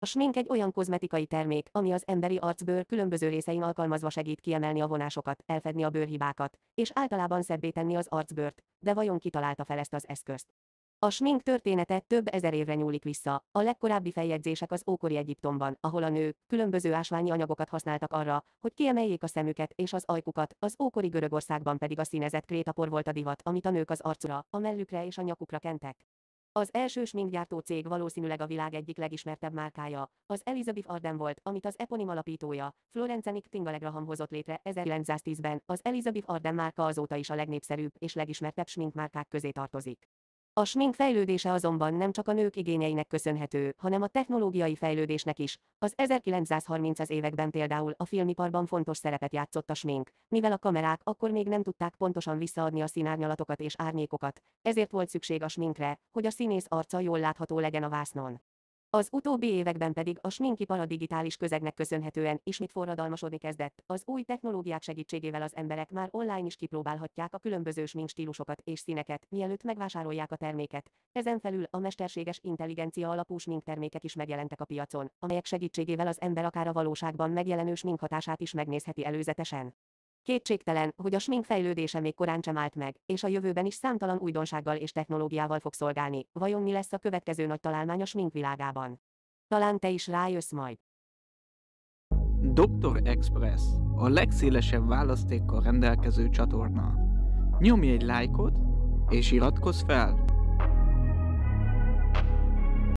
A smink egy olyan kozmetikai termék, ami az emberi arcbőr különböző részein alkalmazva segít kiemelni a vonásokat, elfedni a bőrhibákat, és általában szebbé tenni az arcbőrt, de vajon kitalálta fel ezt az eszközt? A smink története több ezer évre nyúlik vissza, a legkorábbi feljegyzések az ókori Egyiptomban, ahol a nők különböző ásványi anyagokat használtak arra, hogy kiemeljék a szemüket és az ajkukat, az ókori Görögországban pedig a színezett krétapor volt a divat, amit a nők az arcra, a mellükre és a nyakukra kentek. Az első sminkgyártó cég valószínűleg a világ egyik legismertebb márkája, az Elizabeth Arden volt, amit az eponim alapítója, Florence Nick Tingalegraham hozott létre 1910-ben, az Elizabeth Arden márka azóta is a legnépszerűbb és legismertebb sminkmárkák közé tartozik. A smink fejlődése azonban nem csak a nők igényeinek köszönhető, hanem a technológiai fejlődésnek is. Az 1930-as években például a filmiparban fontos szerepet játszott a smink, mivel a kamerák akkor még nem tudták pontosan visszaadni a színárnyalatokat és árnyékokat, ezért volt szükség a sminkre, hogy a színész arca jól látható legyen a vásznon. Az utóbbi években pedig a sminkipar a digitális közegnek köszönhetően ismét forradalmasodni kezdett. Az új technológiák segítségével az emberek már online is kipróbálhatják a különböző smink stílusokat és színeket, mielőtt megvásárolják a terméket. Ezen felül a mesterséges intelligencia alapú smink termékek is megjelentek a piacon, amelyek segítségével az ember akár a valóságban megjelenő smink hatását is megnézheti előzetesen. Kétségtelen, hogy a smink fejlődése még korán sem állt meg, és a jövőben is számtalan újdonsággal és technológiával fog szolgálni. Vajon mi lesz a következő nagy találmány a smink világában? Talán te is rájössz majd. Dr. Express, a legszélesebb választékkal rendelkező csatorna. Nyomj egy lájkot, és iratkozz fel!